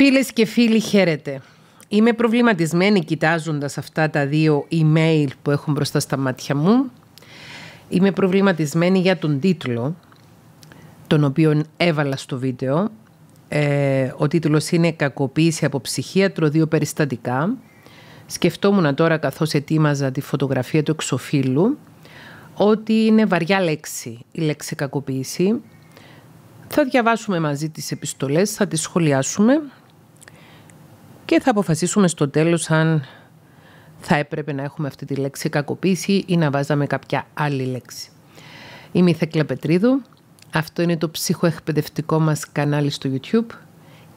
Φίλες και φίλοι, χαίρετε. Είμαι προβληματισμένη κοιτάζοντας αυτά τα δύο email που έχω μπροστά στα μάτια μου. Είμαι προβληματισμένη για τον τίτλο, τον οποίο έβαλα στο βίντεο. Ε, ο τίτλος είναι «Κακοποίηση από ψυχίατρο, δύο περιστατικά». Σκεφτόμουν τώρα καθώς ετοίμαζα τη φωτογραφία του εξοφίλου ότι είναι βαριά λέξη η λέξη κακοποίηση. Θα διαβάσουμε μαζί τις επιστολές, θα τις σχολιάσουμε και θα αποφασίσουμε στο τέλος αν θα έπρεπε να έχουμε αυτή τη λέξη κακοποίηση ή να βάζαμε κάποια άλλη λέξη. Είμαι η Θεκλα Πετρίδου. Αυτό είναι το ψυχοεκπαιδευτικό μας κανάλι στο YouTube.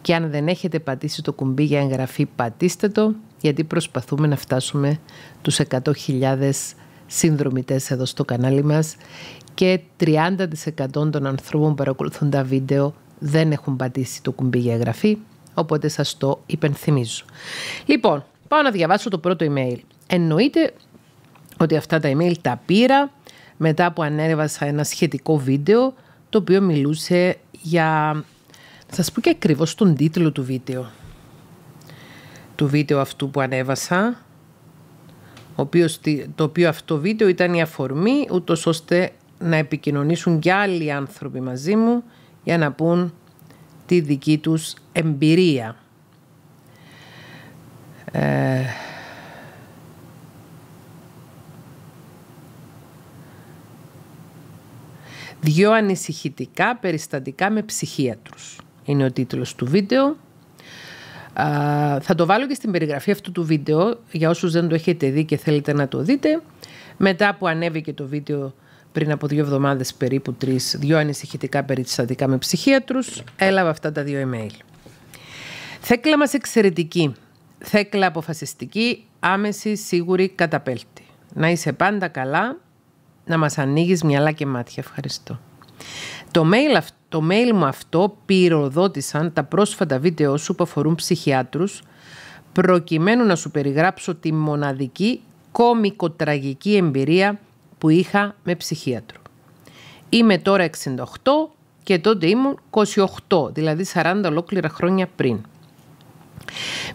Και αν δεν έχετε πατήσει το κουμπί για εγγραφή, πατήστε το, γιατί προσπαθούμε να φτάσουμε τους 100.000 συνδρομητές εδώ στο κανάλι μας και 30% των ανθρώπων που παρακολουθούν τα βίντεο δεν έχουν πατήσει το κουμπί για εγγραφή. Οπότε σας το υπενθυμίζω. Λοιπόν, πάω να διαβάσω το πρώτο email. Εννοείται ότι αυτά τα email τα πήρα μετά που ανέβασα ένα σχετικό βίντεο το οποίο μιλούσε για... Θα σας πω και ακριβώς τον τίτλο του βίντεο. Του βίντεο αυτού που ανέβασα, το οποίο αυτό βίντεο ήταν η αφορμή ούτως ώστε να επικοινωνήσουν και άλλοι άνθρωποι μαζί μου για να πούν τη δική τους εμπειρία. Ε... Δυο ανησυχητικά περιστατικά με ψυχίατρους. Είναι ο τίτλος του βίντεο. Α, θα το βάλω και στην περιγραφή αυτού του βίντεο για όσους δεν το έχετε δει και θέλετε να το δείτε. Μετά που ανέβηκε το βίντεο πριν από δύο εβδομάδες περίπου τρεις, δύο ανησυχητικά περιστατικά με ψυχίατρους, έλαβα αυτά τα δύο email. Θέκλα μας εξαιρετική. Θέκλα αποφασιστική, άμεση, σίγουρη, καταπέλτη. Να είσαι πάντα καλά, να μας ανοίγεις μυαλά και μάτια. Ευχαριστώ. Το mail, το mail μου αυτό πυροδότησαν τα πρόσφατα βίντεο σου που αφορούν ψυχιάτρους, προκειμένου να σου περιγράψω τη μοναδική κόμικο-τραγική εμπειρία που είχα με ψυχίατρο. Είμαι τώρα 68 και τότε ήμουν 28, δηλαδή 40 ολόκληρα χρόνια πριν.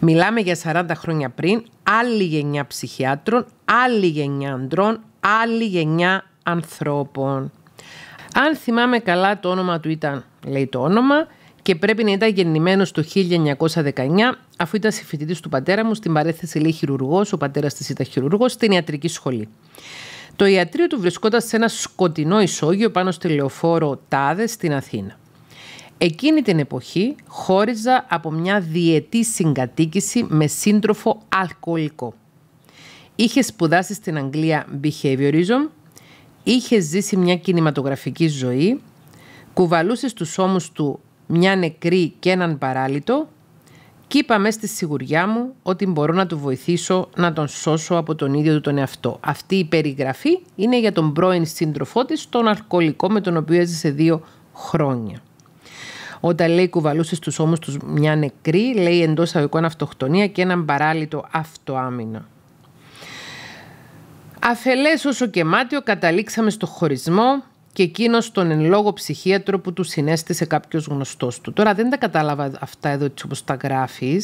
Μιλάμε για 40 χρόνια πριν, άλλη γενιά ψυχιάτρων, άλλη γενιά αντρών, άλλη γενιά ανθρώπων. Αν θυμάμαι καλά το όνομα του ήταν, λέει το όνομα, και πρέπει να ήταν γεννημένος το 1919, αφού ήταν συμφοιτητής του πατέρα μου. Στην παρέθεση λέει χειρουργός, ο πατέρας της ήταν χειρουργός, στην ιατρική σχολή. Το ιατρείο του βρισκόταν σε ένα σκοτεινό ισόγειο πάνω στη λεωφόρο Τάδε στην Αθήνα. Εκείνη την εποχή χώριζα από μια διετή συγκατοίκηση με σύντροφο αλκοολικό. Είχε σπουδάσει στην Αγγλία behaviorism, είχε ζήσει μια κινηματογραφική ζωή, κουβαλούσε στους ώμους του μια νεκρή και έναν παράλυτο και είπα μέσα στη σιγουριά μου ότι μπορώ να του βοηθήσω να τον σώσω από τον ίδιο του τον εαυτό. Αυτή η περιγραφή είναι για τον πρώην σύντροφό της, τον αλκοολικό με τον οποίο έζησε δύο χρόνια. Όταν λέει κουβαλούσε στους ώμους τους μια νεκρή, λέει εντός αγωγικών αυτοκτονία και έναν παράλυτο αυτοάμυνα. Αφελές όσο και μάτιο καταλήξαμε στο χωρισμό και εκείνος τον εν λόγω ψυχίατρο που του συνέστησε κάποιος γνωστός του. Τώρα δεν τα κατάλαβα αυτά εδώ έτσι όπως τα γράφεις.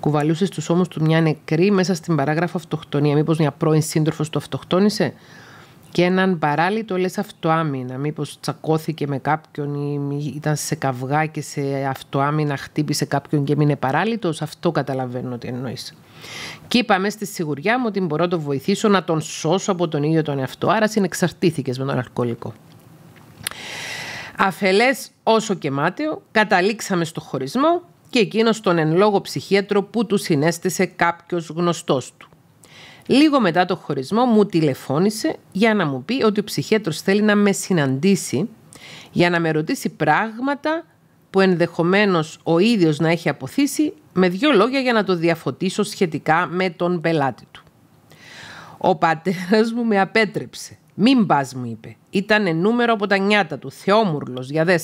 Κουβαλούσες τους ώμους του μια νεκρή μέσα στην παράγραφο αυτοκτονία. Μήπως μια πρώην σύντροφος του αυτοκτόνησε. Και έναν παράλυτο λες αυτοάμυνα. Μήπως τσακώθηκε με κάποιον ή ήταν σε καυγά και σε αυτοάμυνα χτύπησε κάποιον και είναι παράλυτο. Αυτό καταλαβαίνω ότι εννοείς. Και είπαμε στη σιγουριά μου ότι μπορώ να τον βοηθήσω να τον σώσω από τον ίδιο τον εαυτό. Άρα συνεξαρτήθηκες με τον αλκοολικό. Αφελές όσο και μάταιο, καταλήξαμε στο χωρισμό και εκείνος τον εν λόγω ψυχίατρο που του συνέστησε κάποιος γνωστός του. Λίγο μετά το χωρισμό μου τηλεφώνησε για να μου πει ότι ο ψυχίατρος θέλει να με συναντήσει για να με ρωτήσει πράγματα που ενδεχομένως ο ίδιος να έχει αποθήσει με δύο λόγια για να το διαφωτίσω σχετικά με τον πελάτη του. Ο πατέρας μου με απέτρεψε. «Μην πας, μου είπε. «Ήταν νούμερο από τα νιάτα του, θεόμουρλος για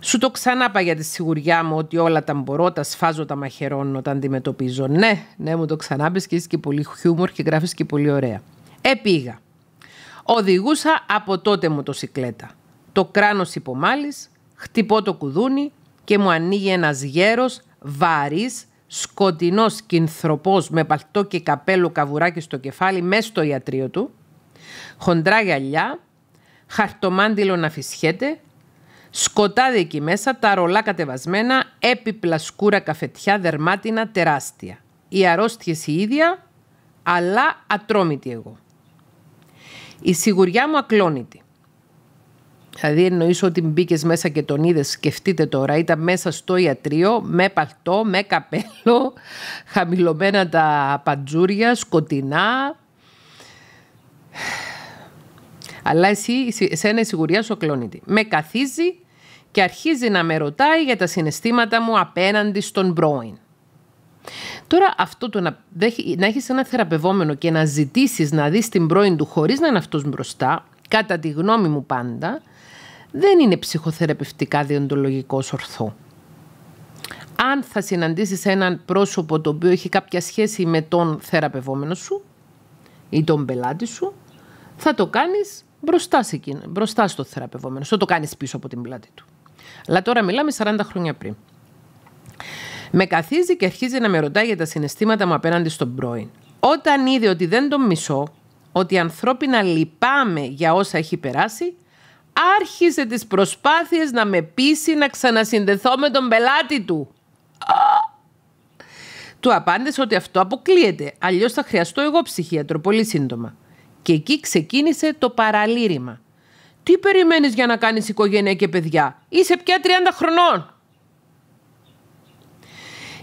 Σου το ξανάπα για τη σιγουριά μου ότι όλα τα μπορώ, τα σφάζω, τα μαχαιρώνω όταν αντιμετωπίζω. Ναι, ναι, μου το ξανάπες και είσαι και πολύ χιούμορ και γράφεις και πολύ ωραία. Επήγα. Οδηγούσα από τότε μου το σικλέτα. Το κράνος Χτυπώ το κουδούνι και μου ανοίγει ένας γέρος βαρύς, σκοτεινός κινθρωπός με παλτό και καπέλο καβουράκι στο κεφάλι μέσα στο ιατρείο του, χοντρά γυαλιά, χαρτομάντιλο να φυσχέται, σκοτάδι εκεί μέσα, τα ρολά κατεβασμένα, έπιπλα σκούρα καφετιά, δερμάτινα τεράστια. Οι αρρώστιες η ίδια, αλλά ατρόμητη εγώ. Η σιγουριά μου ακλόνητη. Δηλαδή εννοήσω ότι μπήκες μέσα και τον είδες, σκεφτείτε τώρα, ήταν μέσα στο ιατρείο με παλτό, με καπέλο, χαμηλωμένα τα παντζούρια, σκοτεινά. Αλλά εσύ, σε η σιγουριά σου κλώνητη. Με καθίζει και αρχίζει να με ρωτάει για τα συναισθήματα μου απέναντι στον πρώην. Τώρα αυτό το να, να έχεις ένα θεραπευόμενο και να ζητήσεις να δεις την πρώην του χωρίς να είναι αυτός μπροστά, κατά τη γνώμη μου πάντα, δεν είναι ψυχοθεραπευτικά διοντολογικός ορθό. Αν θα συναντήσεις έναν πρόσωπο το οποίο έχει κάποια σχέση με τον θεραπευόμενο σου ή τον πελάτη σου, θα το κάνεις μπροστά, μπροστά στο θεραπευόμενο, θα το κάνεις πίσω από την πλάτη του. Αλλά τώρα μιλάμε 40 χρόνια πριν. Με καθίζει και αρχίζει να με ρωτάει για τα συναισθήματα μου απέναντι στον πρώην. Όταν είδε ότι δεν τον μισώ, ότι ανθρώπινα λυπάμαι για όσα έχει περάσει, άρχισε τις προσπάθειες να με πείσει να ξανασυνδεθώ με τον πελάτη του. Του απάντησε ότι αυτό αποκλείεται, αλλιώς θα χρειαστώ εγώ ψυχίατρο πολύ σύντομα. Και εκεί ξεκίνησε το παραλήρημα. Τι περιμένεις για να κάνεις οικογένεια και παιδιά, είσαι πια 30 χρονών.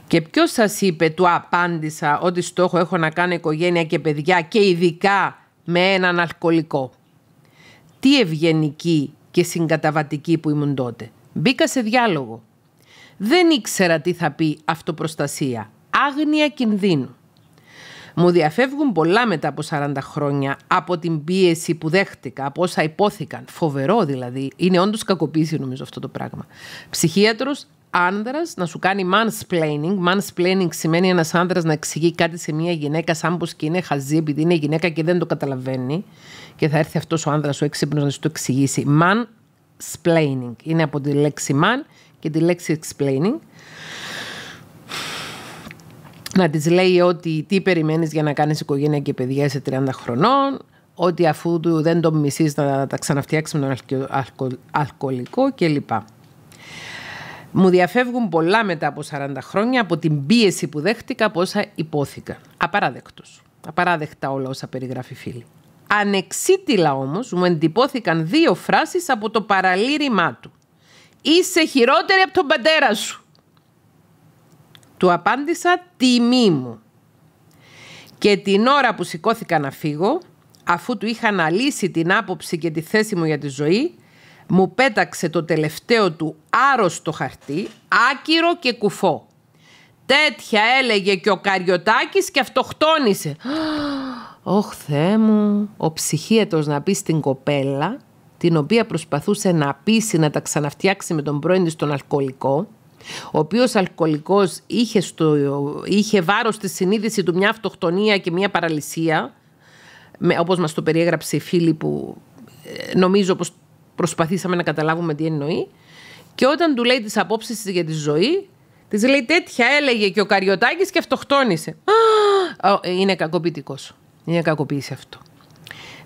Και ποιος σας είπε, του απάντησα ότι στόχο έχω να κάνω οικογένεια και παιδιά και ειδικά με έναν αλκοολικό τι ευγενική και συγκαταβατική που ήμουν τότε. Μπήκα σε διάλογο. Δεν ήξερα τι θα πει αυτοπροστασία. Άγνοια κινδύνου. Μου διαφεύγουν πολλά μετά από 40 χρόνια από την πίεση που δέχτηκα, από όσα υπόθηκαν. Φοβερό δηλαδή. Είναι όντως κακοποίηση νομίζω αυτό το πράγμα. Ψυχίατρος, άνδρας να σου κάνει mansplaining. Mansplaining σημαίνει ένας άνδρας να εξηγεί κάτι σε μια γυναίκα, σαν πως και είναι χαζή, επειδή είναι γυναίκα και δεν το καταλαβαίνει. Και θα έρθει αυτός ο άνδρας, ο έξυπνος, να σου το εξηγήσει. Mansplaining. Είναι από τη λέξη man και τη λέξη explaining. Να της λέει ότι τι περιμένεις για να κάνεις οικογένεια και παιδιά σε 30 χρονών ότι αφού του δεν το μισείς να τα ξαναφτιάξει με τον αλκοολικό κλπ. Μου διαφεύγουν πολλά μετά από 40 χρόνια από την πίεση που δέχτηκα από όσα υπόθηκα. Απαράδεκτος. Απαράδεκτα όλα όσα περιγράφει φίλη. Ανεξίτηλα όμως μου εντυπώθηκαν δύο φράσεις από το παραλήρημά του. «Είσαι χειρότερη από τον πατέρα σου». Του απάντησα «Τιμή μου». Και την ώρα που σηκώθηκα να φύγω, αφού του είχα αναλύσει την άποψη και τη θέση μου για τη ζωή, μου πέταξε το τελευταίο του άρρωστο χαρτί, άκυρο και κουφό. Τέτοια έλεγε και ο Καριωτάκης και αυτοκτόνησε. «Ωχ, Θεέ μου, ο ψυχίετος να πει στην κοπέλα, την οποία προσπαθούσε να πείσει να τα ξαναφτιάξει με τον πρώην της τον αλκοολικό, ο οποίος αλκοολικός είχε, στο, είχε βάρος στη συνείδηση του μια αυτοκτονία και μια παραλυσία, με, όπως μας το περιέγραψε η φίλη που ε, νομίζω πως προσπαθήσαμε να καταλάβουμε τι εννοεί. Και όταν του λέει τις απόψεις τη για τη ζωή, της λέει τέτοια έλεγε και ο Καριωτάκης και αυτοκτόνησε. Είναι κακοποιητικός. Είναι κακοποίηση αυτό.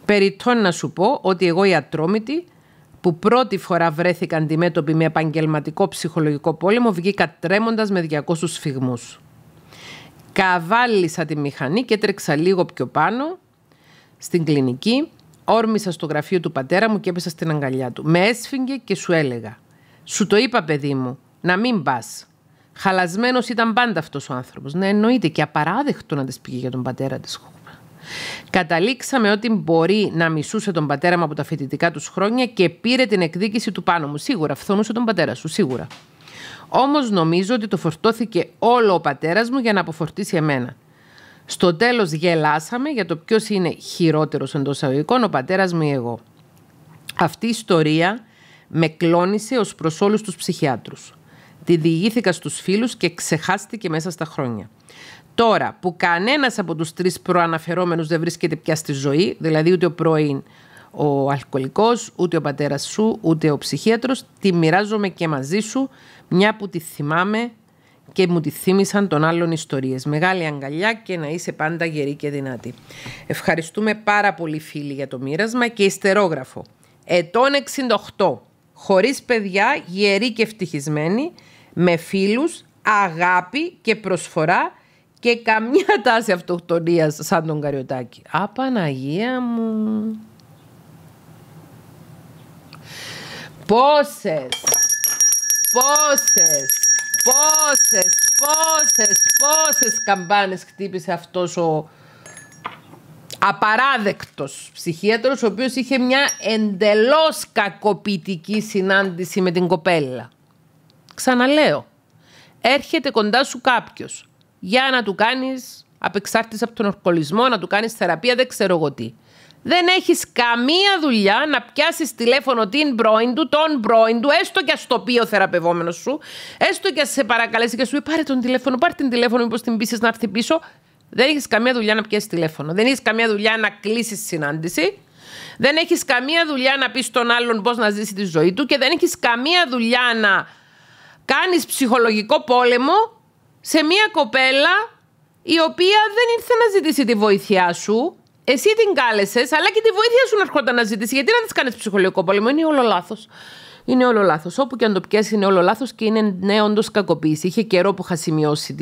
Περιττών να σου πω ότι εγώ η ατρόμητη... που πρώτη φορά βρέθηκα αντιμέτωπη με επαγγελματικό ψυχολογικό πόλεμο βγήκα τρέμοντας με 200 σφιγμούς. Καβάλισα τη μηχανή και τρέξα λίγο πιο πάνω στην κλινική Όρμησα στο γραφείο του πατέρα μου και έπεσα στην αγκαλιά του. Με έσφιγγε και σου έλεγα. Σου το είπα, παιδί μου, να μην πας. Χαλασμένος ήταν πάντα αυτός ο άνθρωπος. Ναι, εννοείται και απαράδεκτο να της πήγε για τον πατέρα της. Καταλήξαμε ότι μπορεί να μισούσε τον πατέρα μου από τα φοιτητικά τους χρόνια και πήρε την εκδίκηση του πάνω μου. Σίγουρα, φθονούσε τον πατέρα σου, σίγουρα. Όμως νομίζω ότι το φορτώθηκε όλο ο πατέρας μου για να αποφορτήσει εμένα. Στο τέλος γελάσαμε για το ποιος είναι χειρότερος εντός αγωγικών, ο πατέρας μου ή εγώ. Αυτή ιστορία με κλώνησε ως προς όλους τους ψυχιάτρους. Τη διηγήθηκα στους φίλους και ξεχάστηκε μέσα στα χρόνια. Τώρα που κανένας από τους τρεις προαναφερόμενους δεν βρίσκεται πια στη ζωή, δηλαδή ούτε ο πρώην ο αλκοολικός, ούτε ο πατέρας σου, ούτε ο ψυχίατρος, τη μοιράζομαι και μαζί σου, μια που τη θυμάμαι και μου τη θύμισαν των άλλων ιστορίες. Μεγάλη αγκαλιά και να είσαι πάντα γερή και δυνατή. Ευχαριστούμε πάρα πολύ φίλοι για το μοίρασμα και ιστερόγραφο. Ετών 68, χωρίς παιδιά, γερή και ευτυχισμένη, με φίλους, αγάπη και προσφορά και καμιά τάση αυτοκτονίας σαν τον Καριωτάκη. Άπαναγιά μου. Πόσες, πόσες Πόσες, πόσες, πόσες καμπάνες χτύπησε αυτός ο απαράδεκτος ψυχίατρος ο οποίος είχε μια εντελώς κακοποιητική συνάντηση με την κοπέλα. Ξαναλέω, έρχεται κοντά σου κάποιος για να του κάνεις απεξάρτηση από τον ορκολισμό, να του κάνεις θεραπεία, δεν ξέρω εγώ τι. Δεν έχεις καμία δουλειά να πιάσεις τηλέφωνο την πρώην του, τον πρώην του, έστω και στο το πει ο θεραπευόμενος σου, έστω και σε παρακαλέσει και σου πει πάρε τον τηλέφωνο, πάρε την τηλέφωνο, μήπως την πείσεις να έρθει πίσω. Δεν έχεις καμία δουλειά να πιάσεις τηλέφωνο. Δεν έχεις καμία δουλειά να κλείσεις συνάντηση. Δεν έχεις καμία δουλειά να πεις στον άλλον πώς να ζήσει τη ζωή του και δεν έχεις καμία δουλειά να κάνεις ψυχολογικό πόλεμο σε μια κοπέλα η οποία δεν ήρθε να ζητήσει τη βοήθειά σου εσύ την κάλεσες, αλλά και τη βοήθεια σου να ερχόταν να ζητήσει. Γιατί να της κάνεις ψυχολογικό πόλεμο, είναι όλο λάθος. Είναι όλο λάθος. Όπου και αν το πιέσει, είναι όλο λάθος και είναι ναι, όντως κακοποίηση. Είχε καιρό που είχα σημειώσει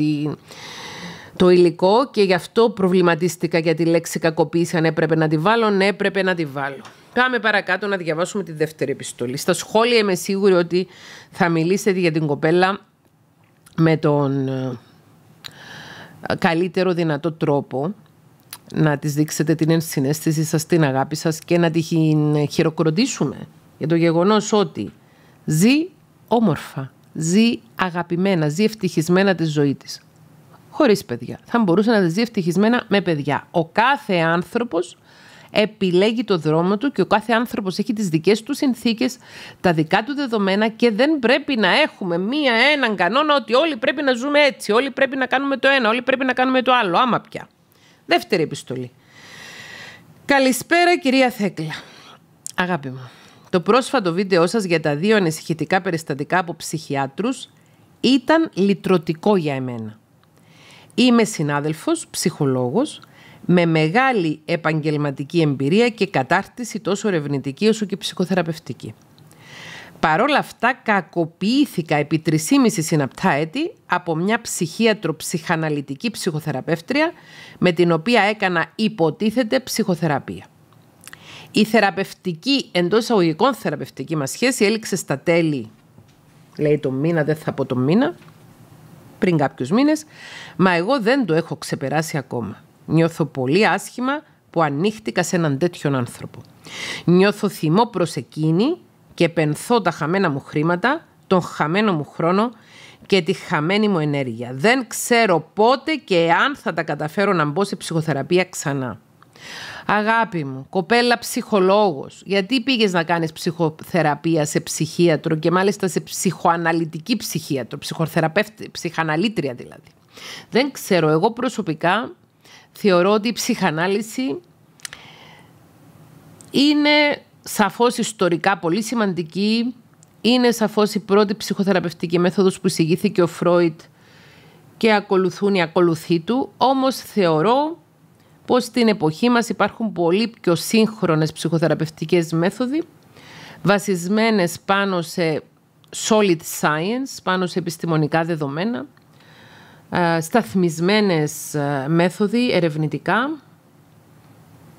το υλικό και γι' αυτό προβληματίστηκα για τη λέξη κακοποίηση. Αν έπρεπε να τη βάλω, ναι, έπρεπε να τη βάλω. Πάμε παρακάτω να διαβάσουμε τη δεύτερη επιστολή. Στα σχόλια είμαι σίγουρη ότι θα μιλήσετε για την κοπέλα με τον ε, καλύτερο δυνατό τρόπο να τις δείξετε την ενσυναίσθηση σας, την αγάπη σας και να τη χειροκροτήσουμε για το γεγονός ότι ζει όμορφα, ζει αγαπημένα, ζει ευτυχισμένα τη ζωή της. Χωρίς παιδιά. Θα μπορούσε να ζει ευτυχισμένα με παιδιά. Ο κάθε άνθρωπος επιλέγει το δρόμο του και ο κάθε άνθρωπος έχει τις δικές του συνθήκες, τα δικά του δεδομένα και δεν πρέπει να έχουμε μία, έναν κανόνα ότι όλοι πρέπει να ζούμε έτσι, όλοι πρέπει να κάνουμε το ένα, όλοι πρέπει να κάνουμε το άλλο, άμα πια. Δεύτερη επιστολή. Καλησπέρα κυρία Θέκλα. Αγάπη μου, το πρόσφατο βίντεό σας για τα δύο ανησυχητικά περιστατικά από ψυχιάτρους ήταν λυτρωτικό για εμένα. Είμαι συνάδελφος, ψυχολόγος, με μεγάλη επαγγελματική εμπειρία και κατάρτιση τόσο ερευνητική όσο και ψυχοθεραπευτική παρόλα αυτά κακοποιήθηκα επί 3,5 συναπτά έτη από μια ψυχίατρο-ψυχαναλυτική ψυχοθεραπεύτρια με την οποία έκανα υποτίθεται ψυχοθεραπεία. Η θεραπευτική, εντός αγωγικών θεραπευτική μας σχέση έληξε στα τέλη, λέει το μήνα, δεν θα πω το μήνα, πριν κάποιους μήνες, μα εγώ δεν το έχω ξεπεράσει ακόμα. Νιώθω πολύ άσχημα που ανοίχτηκα σε έναν τέτοιον άνθρωπο. Νιώθω θυμό προς εκείνη και πενθώ τα χαμένα μου χρήματα, τον χαμένο μου χρόνο και τη χαμένη μου ενέργεια. Δεν ξέρω πότε και αν θα τα καταφέρω να μπω σε ψυχοθεραπεία ξανά. Αγάπη μου, κοπέλα ψυχολόγος, γιατί πήγες να κάνεις ψυχοθεραπεία σε ψυχίατρο και μάλιστα σε ψυχοαναλυτική ψυχίατρο, ψυχοθεραπεύτη, ψυχαναλήτρια δηλαδή. Δεν ξέρω, εγώ προσωπικά θεωρώ ότι η ψυχανάλυση είναι σαφώς ιστορικά πολύ σημαντική. Είναι σαφώς η πρώτη ψυχοθεραπευτική μέθοδος που εισηγήθηκε ο Φρόιτ και ακολουθούν οι ακολουθοί του. Όμως θεωρώ πως στην εποχή μας υπάρχουν πολύ πιο σύγχρονες ψυχοθεραπευτικές μέθοδοι βασισμένες πάνω σε solid science, πάνω σε επιστημονικά δεδομένα, ε, σταθμισμένες ε, μέθοδοι ερευνητικά.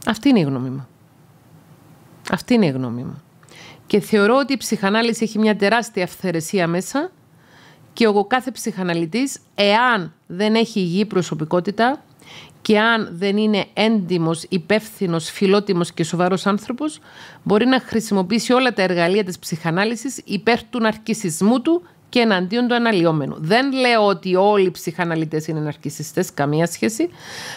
Αυτή είναι η γνώμη μου. Αυτή είναι η γνώμη μου. Και θεωρώ ότι η ψυχανάλυση έχει μια τεράστια αυθαιρεσία μέσα και ο κάθε ψυχαναλυτής, εάν δεν έχει υγιή προσωπικότητα και αν δεν είναι έντιμος, υπεύθυνος, φιλότιμος και σοβαρός άνθρωπος, μπορεί να χρησιμοποιήσει όλα τα εργαλεία της ψυχανάλυσης υπέρ του ναρκισισμού του και εναντίον του αναλυόμενου. Δεν λέω ότι όλοι οι ψυχαναλυτές είναι ναρκιστέ, καμία σχέση.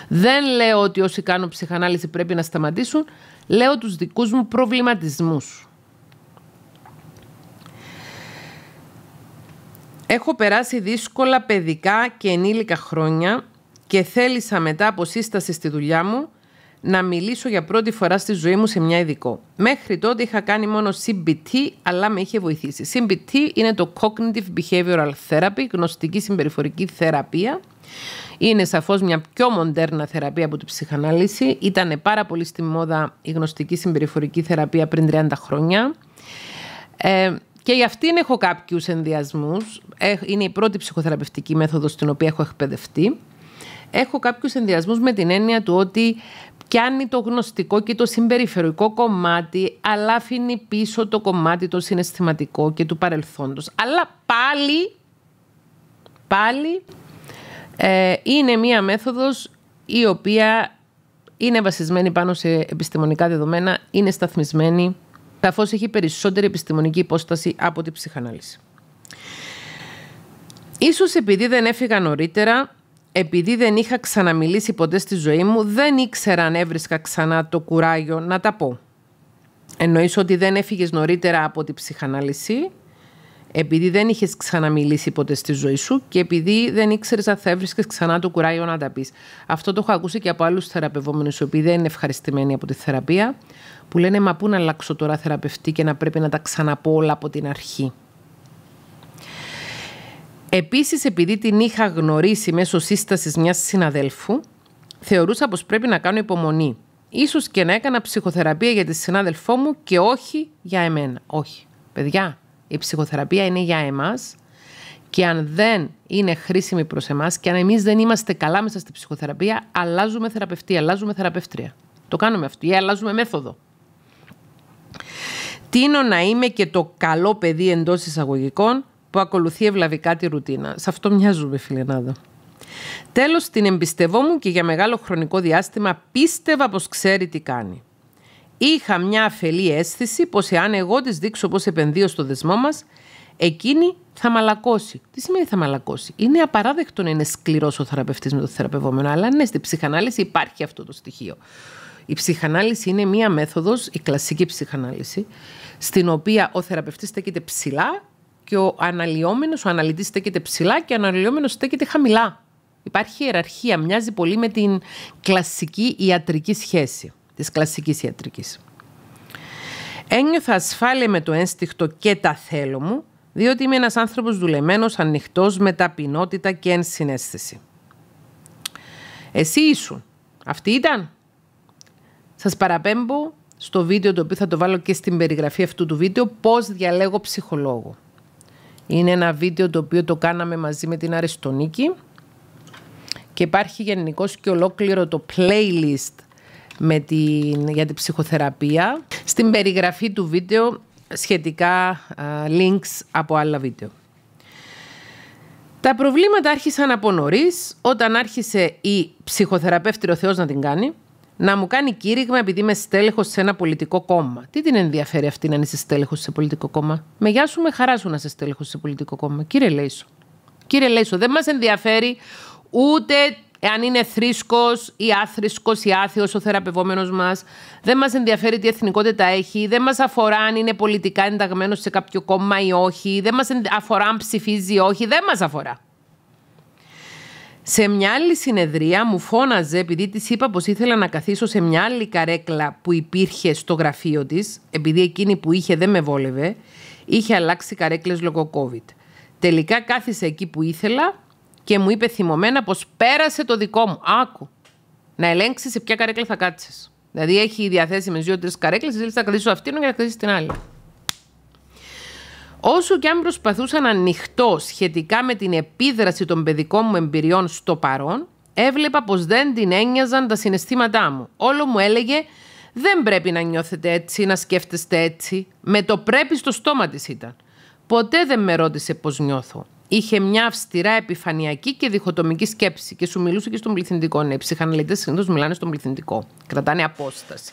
Δεν λέω ότι όσοι κάνουν ψυχανάλυση πρέπει να σταματήσουν. Λέω τους δικούς μου προβληματισμούς. Έχω περάσει δύσκολα παιδικά και ενήλικα χρόνια και θέλησα μετά από σύσταση στη δουλειά μου να μιλήσω για πρώτη φορά στη ζωή μου σε μια ειδικό. Μέχρι τότε είχα κάνει μόνο CBT, αλλά με είχε βοηθήσει. CBT είναι το Cognitive Behavioral Therapy, γνωστική συμπεριφορική θεραπεία. Είναι σαφώς μια πιο μοντέρνα θεραπεία από την ψυχανάλυση. Ήταν πάρα πολύ στη μόδα η γνωστική συμπεριφορική θεραπεία πριν 30 χρόνια. Ε, και για αυτήν έχω κάποιους ενδιασμούς. Ε, είναι η πρώτη ψυχοθεραπευτική μέθοδος στην οποία έχω εκπαιδευτεί. Έχω κάποιους ενδιασμούς με την έννοια του ότι πιάνει το γνωστικό και το συμπεριφερικό κομμάτι, αλλά αφήνει πίσω το κομμάτι το συναισθηματικό και του παρελθόντος. Αλλά πάλι, πάλι ε, είναι μία μέθοδος η οποία είναι βασισμένη πάνω σε επιστημονικά δεδομένα, είναι σταθμισμένη, καθώς έχει περισσότερη επιστημονική υπόσταση από την ψυχανάλυση. Ίσως επειδή δεν έφυγα νωρίτερα, επειδή δεν είχα ξαναμιλήσει ποτέ στη ζωή μου, δεν ήξερα αν έβρισκα ξανά το κουράγιο να τα πω. Εννοείς ότι δεν έφυγες νωρίτερα από την ψυχανάλυση, επειδή δεν είχες ξαναμιλήσει ποτέ στη ζωή σου και επειδή δεν ήξερες αν θα έβρισκες ξανά το κουράγιο να τα πεις. Αυτό το έχω ακούσει και από άλλους θεραπευόμενους, οι οποίοι δεν είναι ευχαριστημένοι από τη θεραπεία, που λένε «Μα πού να αλλάξω τώρα θεραπευτή και να πρέπει να τα ξαναπώ όλα από την αρχή». Επίσης, επειδή την είχα γνωρίσει μέσω σύστασης μιας συναδέλφου, θεωρούσα πως πρέπει να κάνω υπομονή. Ίσως και να έκανα ψυχοθεραπεία για τη συνάδελφό μου και όχι για εμένα. Όχι. Παιδιά, η ψυχοθεραπεία είναι για εμάς και αν δεν είναι χρήσιμη προς εμάς και αν εμείς δεν είμαστε καλά μέσα στη ψυχοθεραπεία, αλλάζουμε θεραπευτή, αλλάζουμε θεραπευτρία. Το κάνουμε αυτό ή αλλάζουμε μέθοδο. Τίνω να είμαι και το καλό παιδί εντός εισαγωγικών που ακολουθεί ευλαβικά τη ρουτίνα. Σε αυτό μοιάζουμε, φιλενάδο. Τέλος, την εμπιστευόμουν και για μεγάλο χρονικό διάστημα πίστευα πως ξέρει τι κάνει. Είχα μια αφελή αίσθηση πως εάν εγώ της δείξω πώ επενδύω στο δεσμό μας, εκείνη θα μαλακώσει. Τι σημαίνει θα μαλακώσει. Είναι απαράδεκτο να είναι σκληρός ο θεραπευτής με το θεραπευόμενο, αλλά ναι, στην ψυχανάλυση υπάρχει αυτό το στοιχείο. Η ψυχανάλυση είναι μία μέθοδος, η κλασική ψυχανάλυση, στην οποία ο θεραπευτής στέκεται ψηλά και ο αναλυόμενος, ο αναλυτής στέκεται ψηλά και ο αναλυόμενος στέκεται χαμηλά. Υπάρχει ιεραρχία, μοιάζει πολύ με την κλασική ιατρική σχέση, της κλασικής ιατρικής. Ένιωθα ασφάλεια με το ένστικτο και τα θέλω μου, διότι είμαι ένας άνθρωπος δουλεμένος, ανοιχτός, με ταπεινότητα και ενσυναίσθηση. Εσύ ήσουν. Αυτή ήταν. Σας παραπέμπω στο βίντεο το οποίο θα το βάλω και στην περιγραφή αυτού του βίντεο πώς διαλέγω ψυχολόγο. Είναι ένα βίντεο το οποίο το κάναμε μαζί με την Αριστονίκη και υπάρχει γενικώ και ολόκληρο το playlist με την, για την ψυχοθεραπεία. Στην περιγραφή του βίντεο σχετικά links από άλλα βίντεο. Τα προβλήματα άρχισαν από νωρίς, όταν άρχισε η ψυχοθεραπεύτριο ο Θεός να την κάνει να μου κάνει κήρυγμα επειδή είμαι στέλεχος σε ένα πολιτικό κόμμα. Τι την ενδιαφέρει αυτή να είσαι στέλεχος σε πολιτικό κόμμα. Με γεια σου, με χαράς σου να είσαι στέλεχος σε πολιτικό κόμμα. Κύριε Λέισο. Κύριε Λέισο, δεν μας ενδιαφέρει ούτε αν είναι θρήσκος ή άθρησκος ή άθιο ο θεραπευόμενος μας. Δεν μας ενδιαφέρει τι εθνικότητα έχει. Δεν μας αφορά αν είναι πολιτικά ενταγμένος σε κάποιο κόμμα ή όχι. Δεν μας αφορά αν ψηφίζει ή όχι. Δεν μας αφορά. Σε μια άλλη συνεδρία μου φώναζε επειδή της είπα πως ήθελα να καθίσω σε μια άλλη καρέκλα που υπήρχε στο γραφείο της, επειδή εκείνη που είχε δεν με βόλευε, είχε αλλάξει καρέκλες λόγω COVID. Τελικά κάθισε εκεί που ήθελα και μου είπε θυμωμένα πως πέρασε το δικό μου. Άκου. Να ελέγξεις σε ποια καρέκλα θα κάτσεις. Δηλαδή έχει διαθέσιμε δύο-τρει καρέκλες, θέλεις να καθίσω αυτήν και να καθίσεις την άλλη. Όσο και αν προσπαθούσα να ανοιχτώ σχετικά με την επίδραση των παιδικών μου εμπειριών στο παρόν, έβλεπα πως δεν την ένοιαζαν τα συναισθήματά μου. Όλο μου έλεγε «Δεν πρέπει να νιώθετε έτσι, να σκέφτεστε έτσι». Με το «πρέπει» στο στόμα της ήταν. Ποτέ δεν με ρώτησε πώς νιώθω. Είχε μια αυστηρά επιφανειακή και διχοτομική σκέψη και σου μιλούσε και στον πληθυντικό. Ναι, οι ψυχαναλυτές συνήθως μιλάνε στον πληθυντικό. Κρατάνε απόσταση.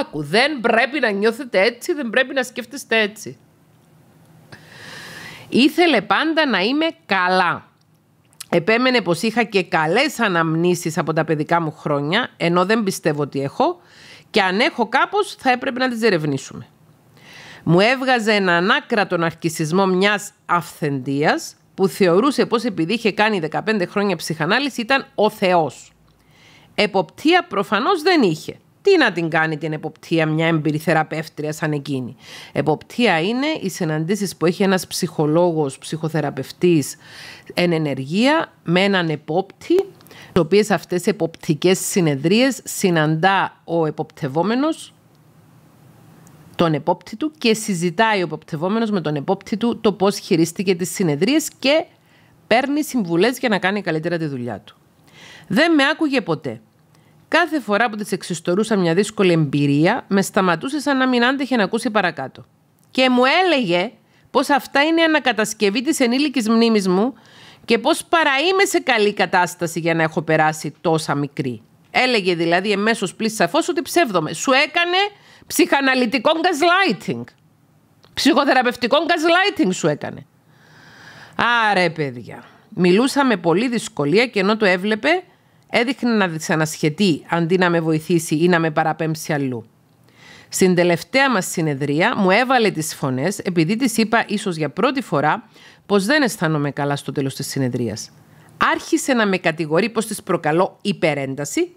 Άκου, δεν πρέπει να νιώθετε έτσι, δεν πρέπει να σκέφτεστε έτσι. Ήθελε πάντα να είμαι καλά. Επέμενε πως είχα και καλές αναμνήσεις από τα παιδικά μου χρόνια, ενώ δεν πιστεύω ότι έχω και αν έχω κάπως θα έπρεπε να τις ερευνήσουμε. Μου έβγαζε έναν τον ναρκισισμό μιας αυθεντίας που θεωρούσε πως επειδή είχε κάνει 15 χρόνια ψυχανάλυση ήταν ο Θεός. Εποπτεία προφανώς δεν είχε τι να την κάνει την εποπτεία μια εμπειριθεραπεύτρια σαν εκείνη. Εποπτεία είναι οι συναντήσεις που έχει ένας ψυχολόγος, ψυχοθεραπευτής εν ενεργεία με έναν επόπτη το οποίε αυτές οι εποπτικές συνεδρίες συναντά ο εποπτευόμενος τον επόπτη του και συζητάει ο εποπτευόμενος με τον επόπτη του το πώς χειρίστηκε τις συνεδρίες και παίρνει συμβουλές για να κάνει καλύτερα τη δουλειά του. Δεν με άκουγε ποτέ. Κάθε φορά που της εξιστορούσα μια δύσκολη εμπειρία, με σταματούσε σαν να μην άντεχε να ακούσει παρακάτω. Και μου έλεγε πως αυτά είναι ανακατασκευή της ενήλικης μνήμης μου και πως είμαι σε καλή κατάσταση για να έχω περάσει τόσα μικρή. Έλεγε δηλαδή εμέσως πλήρη σαφώς ότι ψεύδομαι. Σου έκανε ψυχαναλυτικό gaslighting. Ψυχοθεραπευτικό gaslighting σου έκανε. Άρα, παιδιά. Μιλούσα με πολύ δυσκολία και ενώ το έβλεπε, έδειχνε να δυσανασχετεί αντί να με βοηθήσει ή να με παραπέμψει αλλού. Στην τελευταία μας συνεδρία μου έβαλε τις φωνές επειδή της είπα ίσως για πρώτη φορά πως δεν αισθάνομαι καλά στο τέλος της συνεδρίας. Άρχισε να με κατηγορεί πως της προκαλώ υπερένταση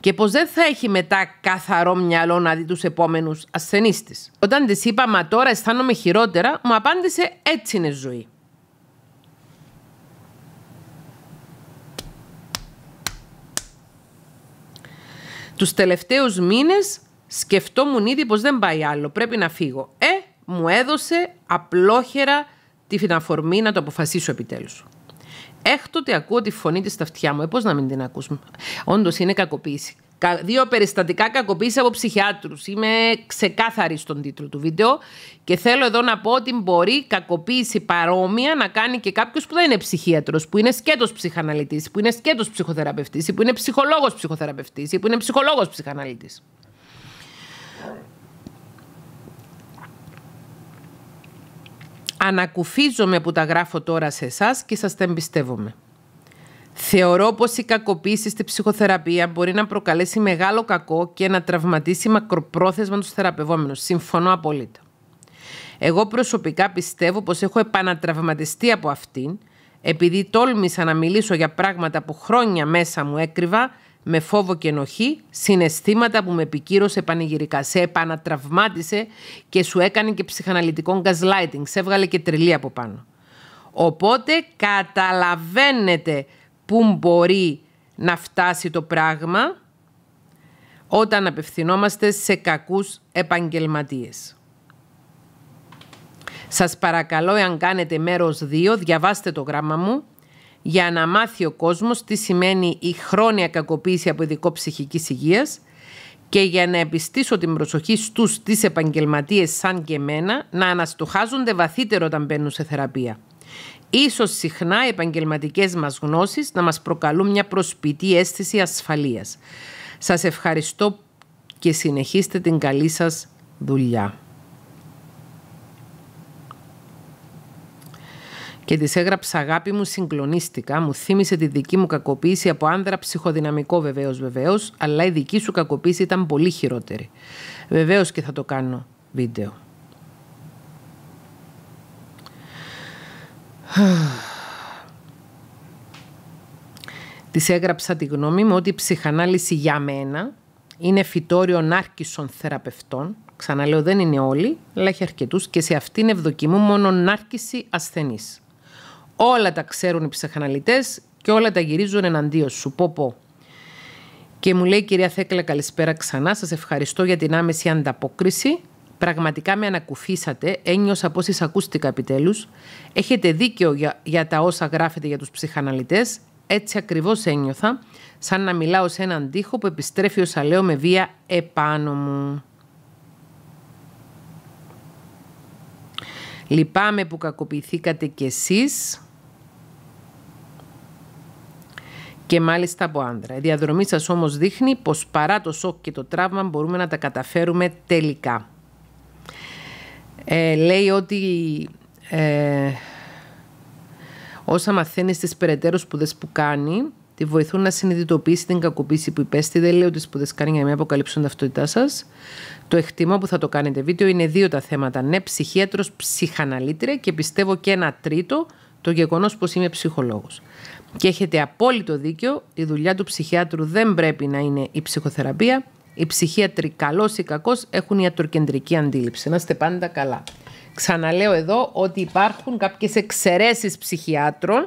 και πως δεν θα έχει μετά καθαρό μυαλό να δει τους επόμενους ασθενείς της. Όταν της είπα «Μα τώρα αισθάνομαι χειρότερα», μου απάντησε «Έτσι είναι ζωή». Τους τελευταίους μήνες σκεφτόμουν ήδη πως δεν πάει άλλο, πρέπει να φύγω. Ε, μου έδωσε απλόχερα τη φιναφορμή να το αποφασίσω επιτέλους. Έχτοτε ακούω τη φωνή της στα αυτιά μου, ε, πώς να μην την ακούσουμε. Όντως είναι κακοποίηση. Δύο περιστατικά κακοποίηση από ψυχιάτρους. Είμαι ξεκάθαρη στον τίτλο του βίντεο και θέλω εδώ να πω ότι μπορεί κακοποίηση παρόμοια να κάνει και κάποιος που δεν είναι ψυχίατρος, που είναι σκέτος ψυχαναλυτής, που είναι σκέτος ψυχοθεραπευτής, ή που είναι ψυχολόγος ψυχοθεραπευτής, ή που είναι ψυχολόγος ψυχαναλυτής. Ανακουφίζομαι που τα γράφω τώρα σε εσάς και σας τα εμπιστεύομαι. Θεωρώ πως η κακοποίηση στη ψυχοθεραπεία μπορεί να προκαλέσει μεγάλο κακό και να τραυματίσει μακροπρόθεσμα τους θεραπευόμενους. Συμφωνώ απολύτω. Εγώ προσωπικά πιστεύω πως έχω επανατραυματιστεί από αυτήν, επειδή τόλμησα να μιλήσω για πράγματα που χρόνια μέσα μου έκρυβα με φόβο και ενοχή, συναισθήματα που με επικύρωσε πανηγυρικά. Σε επανατραυμάτισε και σου έκανε και ψυχαναλυτικό gaslighting. Σε έβγαλε και τριλή από πάνω. Οπότε καταλαβαίνετε πού μπορεί να φτάσει το πράγμα όταν απευθυνόμαστε σε κακούς επαγγελματίες. Σας παρακαλώ, εάν κάνετε μέρος 2, διαβάστε το γράμμα μου για να μάθει ο κόσμος τι σημαίνει η χρόνια κακοποίηση από ειδικό ψυχικής υγείας και για να επιστήσω την προσοχή στους τις επαγγελματίες σαν και εμένα να αναστοχάζονται βαθύτερο όταν μπαίνουν σε θεραπεία. Ίσως συχνά οι επαγγελματικές μας γνώσεις να μας προκαλούν μια προσπιτή αίσθηση ασφαλείας. Σας ευχαριστώ και συνεχίστε την καλή σας δουλειά. Και της έγραψα αγάπη μου, συγκλονίστηκα. Μου θύμισε τη δική μου κακοποίηση από άνδρα ψυχοδυναμικό βεβαίως, βεβαίως, αλλά η δική σου κακοποίηση ήταν πολύ χειρότερη. Βεβαίως και θα το κάνω βίντεο. Της έγραψα τη γνώμη μου ότι η ψυχανάλυση για μένα είναι φυτόριο νάρκισων θεραπευτών. Ξαναλέω δεν είναι όλοι, αλλά έχει αρκετούς. και σε αυτήν ευδοκιμούν μόνο νάρκηση ασθενής. Όλα τα ξέρουν οι ψυχαναλυτές και όλα τα γυρίζουν εναντίον σου. Πω πω. Και μου λέει κυρία Θέκλα καλησπέρα ξανά, Σας ευχαριστώ για την άμεση ανταπόκριση. Πραγματικά με ανακουφίσατε, ένιωσα πώ εισακούστηκα επιτέλους. Έχετε δίκιο για, τα όσα γράφετε για τους ψυχαναλυτές. Έτσι ακριβώς ένιωθα, σαν να μιλάω σε έναν τοίχο που επιστρέφει ο λέω με βία επάνω μου. Λυπάμαι που κακοποιηθήκατε κι εσείς και μάλιστα από άντρα. Η διαδρομή σας όμως δείχνει πως παρά το σοκ και το τραύμα μπορούμε να τα καταφέρουμε τελικά. Ε, λέει ότι ε, όσα μαθαίνεις στις περαιτέρω σπουδές που κάνει, τη βοηθούν να συνειδητοποιήσει την κακοποίηση που υπέστη. Δεν λέει ότι σπουδές κάνει για να μην αποκαλύψουν ταυτότητά σας. Το εκτιμώ που θα το κάνετε βίντεο είναι δύο τα θέματα. Ναι, ψυχίατρος, ψυχαναλήτρια και πιστεύω και ένα τρίτο, το γεγονός πως είμαι ψυχολόγος. Και έχετε απόλυτο δίκιο, η δουλειά του ψυχιάτρου δεν πρέπει να είναι η ψυχοθεραπεία, οι ψυχίατροι, καλός ή κακός, έχουν ιατροκεντρική αντίληψη. Να είστε πάντα καλά. Ξαναλέω εδώ ότι υπάρχουν κάποιες εξαιρέσεις ψυχιάτρων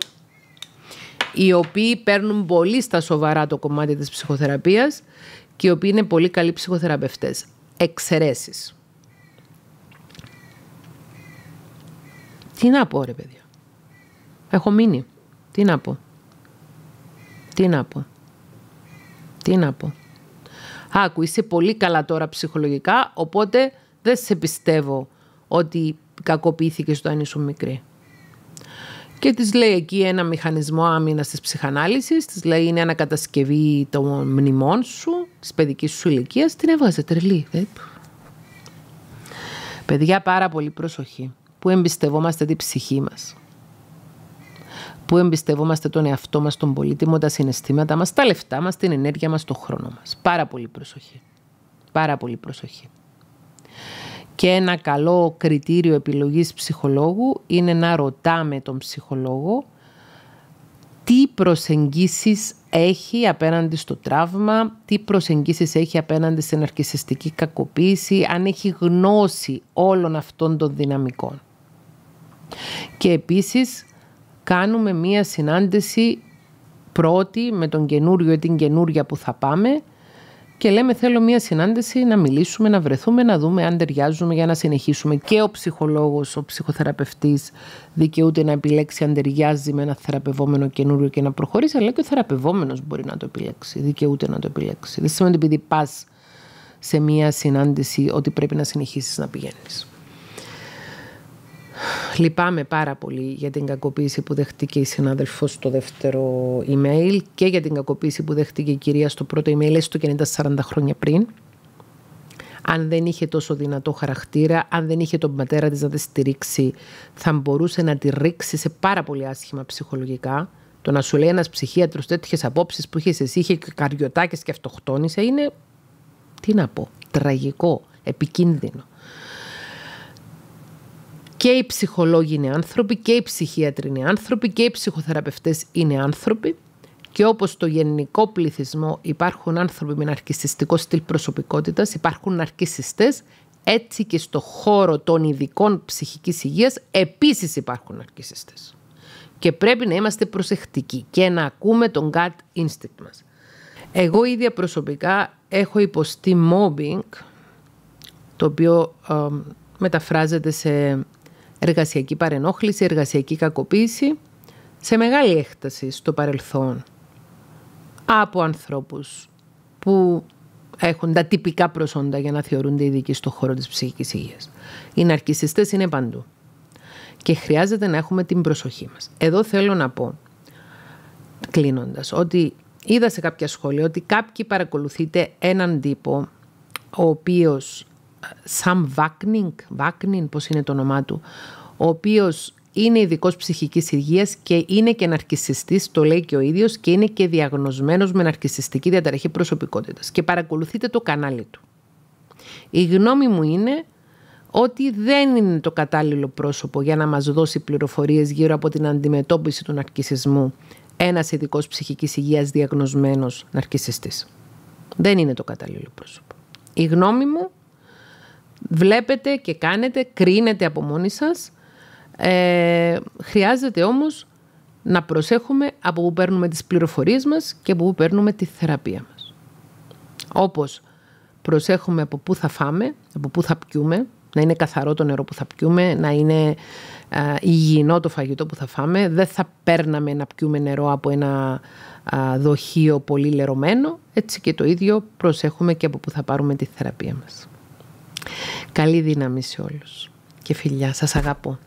οι οποίοι παίρνουν πολύ στα σοβαρά το κομμάτι της ψυχοθεραπείας και οι οποίοι είναι πολύ καλοί ψυχοθεραπευτές. Εξαιρέσεις. Τι να πω ρε παιδιά. Έχω μείνει. Τι να πω. Τι να πω. Τι να πω. Άκου, είσαι πολύ καλά τώρα ψυχολογικά, οπότε δεν σε πιστεύω ότι κακοποιήθηκες όταν ήσουν μικρή. Και της λέει εκεί ένα μηχανισμό άμυνας της ψυχανάλυσης, της λέει είναι ανακατασκευή των μνημών σου, της παιδικής σου ηλικίας, την έβγαζε τρελή. Παιδιά, πάρα πολύ προσοχή που εμπιστευόμαστε την ψυχή μας πού εμπιστευόμαστε τον εαυτό μας, τον πολίτη τα συναισθήματά μας, τα λεφτά μας, την ενέργεια μας, τον χρόνο μας. Πάρα πολύ προσοχή. Πάρα πολύ προσοχή. Και ένα καλό κριτήριο επιλογής ψυχολόγου είναι να ρωτάμε τον ψυχολόγο τι προσεγγίσεις έχει απέναντι στο τραύμα, τι προσεγγίσεις έχει απέναντι στην αρκισιστική κακοποίηση, αν έχει γνώση όλων αυτών των δυναμικών. Και επίσης κάνουμε μία συνάντηση πρώτη με τον καινούριο ή την καινούρια που θα πάμε και λέμε θέλω μία συνάντηση να μιλήσουμε, να βρεθούμε, να δούμε αν ταιριάζουμε για να συνεχίσουμε. Και ο ψυχολόγος, ο ψυχοθεραπευτής δικαιούται να επιλέξει αν ταιριάζει με ένα θεραπευόμενο καινούριο και να προχωρήσει, αλλά και ο θεραπευόμενος μπορεί να το επιλέξει, δικαιούται να το επιλέξει. Δεν σημαίνει ότι επειδή πας σε μία συνάντηση ότι πρέπει να συνεχίσεις να πηγαίνεις. Λυπάμαι πάρα πολύ για την κακοποίηση που δεχτήκε η συνάδελφος στο δεύτερο email και για την κακοποίηση που δεχτήκε η κυρία στο πρώτο email, έστω και 40 χρόνια πριν. Αν δεν είχε τόσο δυνατό χαρακτήρα, αν δεν είχε τον πατέρα της να τη στηρίξει, θα μπορούσε να τη ρίξει σε πάρα πολύ άσχημα ψυχολογικά. Το να σου λέει ένας ψυχίατρος τέτοιες απόψεις που είχες εσύ, είχε καριωτάκες και αυτοκτόνησε, είναι. Τι να πω, τραγικό, επικίνδυνο και οι ψυχολόγοι είναι άνθρωποι και οι ψυχίατροι είναι άνθρωποι και οι ψυχοθεραπευτές είναι άνθρωποι και όπως το γενικό πληθυσμό υπάρχουν άνθρωποι με ναρκισιστικό στυλ προσωπικότητας, υπάρχουν ναρκισιστές, έτσι και στο χώρο των ειδικών ψυχικής υγείας επίσης υπάρχουν ναρκισιστές. Και πρέπει να είμαστε προσεκτικοί και να ακούμε τον gut instinct μας. Εγώ ίδια προσωπικά έχω υποστεί mobbing, το οποίο ε, μεταφράζεται σε εργασιακή παρενόχληση, εργασιακή κακοποίηση σε μεγάλη έκταση στο παρελθόν από ανθρώπους που έχουν τα τυπικά προσόντα για να θεωρούνται ειδικοί στον χώρο της ψυχικής υγείας. Οι ναρκισιστές είναι παντού και χρειάζεται να έχουμε την προσοχή μας. Εδώ θέλω να πω, κλείνοντας, ότι είδα σε κάποια σχόλια ότι κάποιοι παρακολουθείτε έναν τύπο ο οποίος Σαμ Βάκνινγκ, Βάκνιν, πώς είναι το όνομά του, ο οποίος είναι ειδικός ψυχικής υγείας και είναι και ναρκιστή, το λέει και ο ίδιος, και είναι και διαγνωσμένος με ναρκιστική διαταραχή προσωπικότητας. Και παρακολουθείτε το κανάλι του. Η γνώμη μου είναι ότι δεν είναι το κατάλληλο πρόσωπο για να μας δώσει πληροφορίες γύρω από την αντιμετώπιση του ναρκισισμού ένας ειδικός ψυχικής υγείας διαγνωσμένος ναρκισιστής. Δεν είναι το κατάλληλο πρόσωπο. Η γνώμη μου βλέπετε και κάνετε, κρίνετε από μόνοι σας. Ε, χρειάζεται όμως να προσέχουμε από πού παίρνουμε τις πληροφορίες μας και από πού παίρνουμε τη θεραπεία μας. Όπως προσέχουμε από πού θα φάμε, από πού θα πιούμε, να είναι καθαρό το νερό που θα πιούμε, να είναι α, υγιεινό το φαγητό που θα πιουμε να ειναι καθαρο το νερο που θα πιουμε να ειναι υγιεινο το φαγητο που θα φαμε Δεν θα παίρναμε να πιούμε νερό από ένα δοχείο πολύ λερωμένο. Έτσι και το ίδιο προσέχουμε και από πού θα πάρουμε τη θεραπεία μας. Καλή δύναμη σε όλους και φιλιά, σας αγαπώ.